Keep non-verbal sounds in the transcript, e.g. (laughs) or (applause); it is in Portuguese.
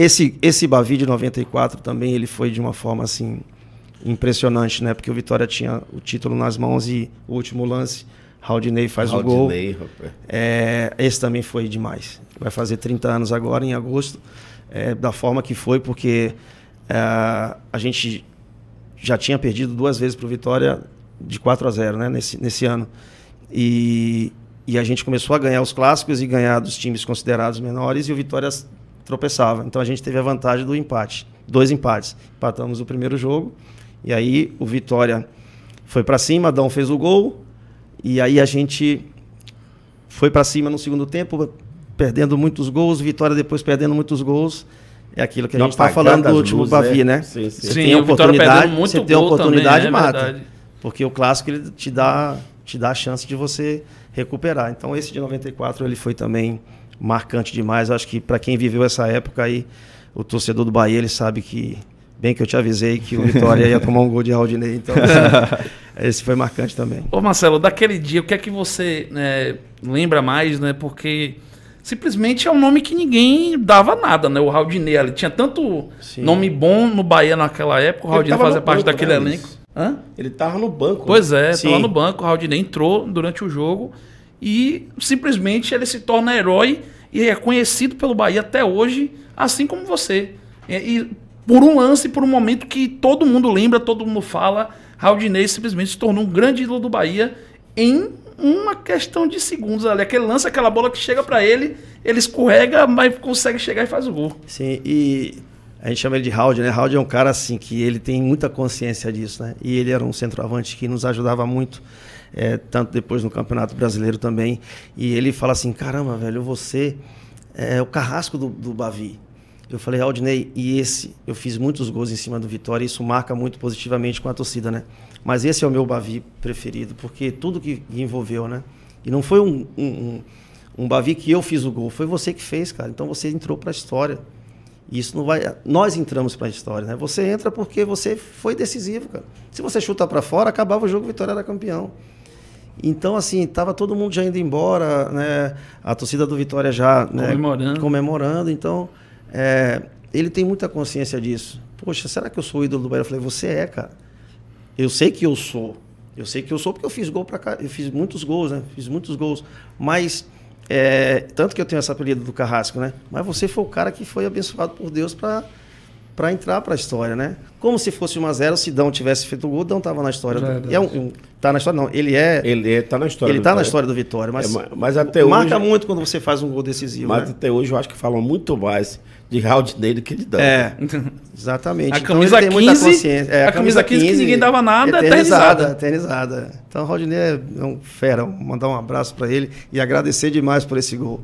Esse, esse Bavi de 94 também ele foi de uma forma assim impressionante, né? Porque o Vitória tinha o título nas mãos e o último lance, Raldinei faz o gol. É, esse também foi demais. Vai fazer 30 anos agora, em agosto, é, da forma que foi, porque é, a gente já tinha perdido duas vezes para o Vitória de 4 a 0 né? nesse, nesse ano. E, e a gente começou a ganhar os clássicos e ganhar dos times considerados menores, e o Vitória tropeçava. Então a gente teve a vantagem do empate, dois empates. Empatamos o primeiro jogo e aí o Vitória foi para cima, Adão fez o gol e aí a gente foi para cima no segundo tempo, perdendo muitos gols, Vitória depois perdendo muitos gols. É aquilo que a gente está falando do último luzes, né? Bavi, é. né? Sim, sim. Você sim, tem oportunidade, você tem oportunidade também, é mata. Porque o clássico ele te dá te dá a chance de você recuperar. Então esse de 94 ele foi também marcante demais. Acho que para quem viveu essa época aí, o torcedor do Bahia, ele sabe que Bem que eu te avisei que o Vitória ia tomar um gol de Aldinei, então (laughs) esse foi marcante também. Ô Marcelo, daquele dia, o que é que você né, lembra mais, né? Porque simplesmente é um nome que ninguém dava nada, né? O Raudinei ali tinha tanto Sim. nome bom no Bahia naquela época, o Raudinei fazia parte banco, daquele né? elenco. Hã? Ele tava no banco. Pois é, Sim. tava no banco, o Raudinei entrou durante o jogo e simplesmente ele se torna herói e é conhecido pelo Bahia até hoje, assim como você. E, e por um lance, por um momento que todo mundo lembra, todo mundo fala, Raul Raudinei simplesmente se tornou um grande ídolo do Bahia em uma questão de segundos ali. Aquele lance, aquela bola que chega para ele, ele escorrega, mas consegue chegar e faz o gol. Sim, e a gente chama ele de Raul, né? Raul é um cara assim que ele tem muita consciência disso, né? E ele era um centroavante que nos ajudava muito é, tanto depois no Campeonato Brasileiro também. E ele fala assim: caramba, velho, você é o carrasco do, do Bavi. Eu falei, Aldinei, e esse? Eu fiz muitos gols em cima do Vitória e isso marca muito positivamente com a torcida, né? Mas esse é o meu Bavi preferido, porque tudo que envolveu, né? E não foi um, um, um, um Bavi que eu fiz o gol, foi você que fez, cara. Então você entrou para a história. E isso não vai. Nós entramos para a história, né? Você entra porque você foi decisivo, cara. Se você chuta para fora, acabava o jogo, Vitória era campeão. Então, assim, estava todo mundo já indo embora, né? A torcida do Vitória já né, comemorando. Né, comemorando. Então, é, ele tem muita consciência disso. Poxa, será que eu sou ídolo do Bahia? Eu falei, você é, cara. Eu sei que eu sou. Eu sei que eu sou porque eu fiz gol para cá. Eu fiz muitos gols, né? Fiz muitos gols. Mas, é, tanto que eu tenho essa apelido do Carrasco, né? Mas você foi o cara que foi abençoado por Deus para para entrar para a história, né? Como se fosse 1 a 0 se Dão tivesse feito o gol, Dão estava na história. Do... É um, tá na história não, ele é Ele está é, na história. Ele tá na história do Vitória, mas, é, mas até hoje marca muito quando você faz um gol decisivo, Mas né? até hoje eu acho que falam muito mais de Raudinei do que de Dão. É. (laughs) Exatamente. A então, camisa então, 15, é, a, a, camisa 15, 15 que ninguém dava nada, é eternizada, eternizada. eternizada. Então Raudinei é, é um fera, mandar um abraço para ele e agradecer demais por esse gol.